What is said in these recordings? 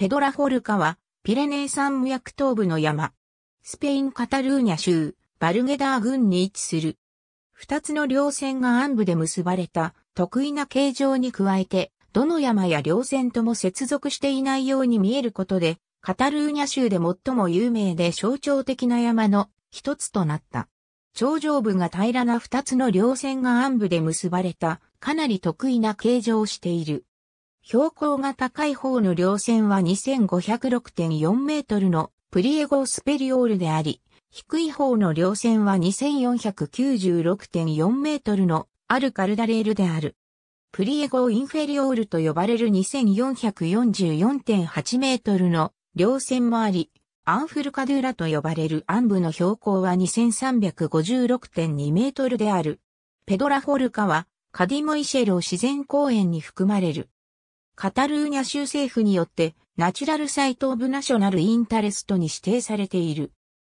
ペドラフォルカは、ピレネー山脈東部の山。スペイン・カタルーニャ州、バルゲダー郡に位置する。二つの稜線が暗部で結ばれた特異な形状に加えて、どの山や稜線とも接続していないように見えることで、カタルーニャ州で最も有名で象徴的な山の一つとなった。頂上部が平らな二つの稜線が暗部で結ばれた、かなり得意な形状をしている。標高が高い方の稜線は2506.4メートルのプリエゴスペリオールであり、低い方の稜線は2496.4メートルのアルカルダレールである。プリエゴインフェリオールと呼ばれる2444.8メートルの稜線もあり、アンフルカドゥーラと呼ばれる暗部の標高は2356.2メートルである。ペドラフォルカはカディモイシェロ自然公園に含まれる。カタルーニャ州政府によってナチュラルサイト・オブ・ナショナル・インタレストに指定されている。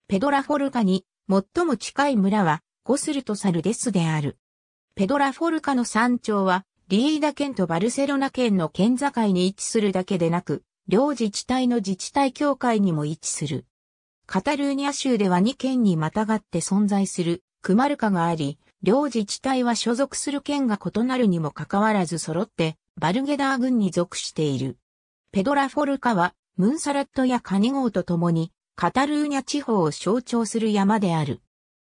ペドラフォルカに最も近い村はゴスルとサルデスである。ペドラフォルカの山頂はリーダ県とバルセロナ県の県境に位置するだけでなく、両自治体の自治体協会にも位置する。カタルーニャ州では2県にまたがって存在するクマルカがあり、両自治体は所属する県が異なるにもかかわらず揃ってバルゲダー軍に属している。ペドラ・フォルカは、ムンサラットやカニ号と共に、カタルーニャ地方を象徴する山である。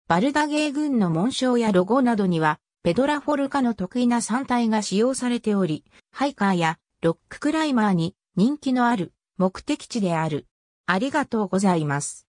バルダゲー軍の紋章やロゴなどには、ペドラ・フォルカの得意な山体が使用されており、ハイカーやロッククライマーに人気のある目的地である。ありがとうございます。